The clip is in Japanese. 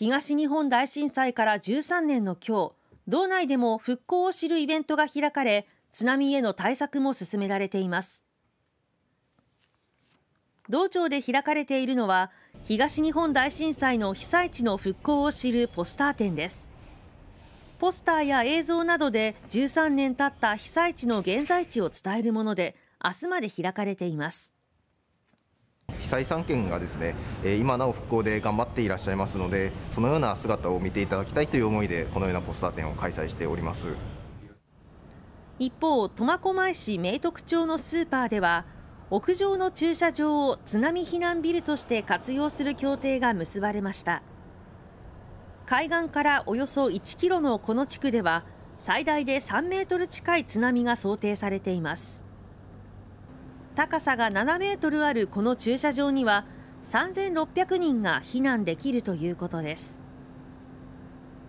東日本大震災から13年の今日、道内でも復興を知るイベントが開かれ、津波への対策も進められています。道庁で開かれているのは、東日本大震災の被災地の復興を知るポスター展です。ポスターや映像などで13年経った被災地の現在地を伝えるもので、明日まで開かれています。被災3県がですね今なお復興で頑張っていらっしゃいますのでそのような姿を見ていただきたいという思いでこのようなポスター展を開催しております一方苫小牧市明徳町のスーパーでは屋上の駐車場を津波避難ビルとして活用する協定が結ばれました海岸からおよそ1キロのこの地区では最大で3メートル近い津波が想定されています高さが7メートルあるこの駐車場には3600人が避難できるということです。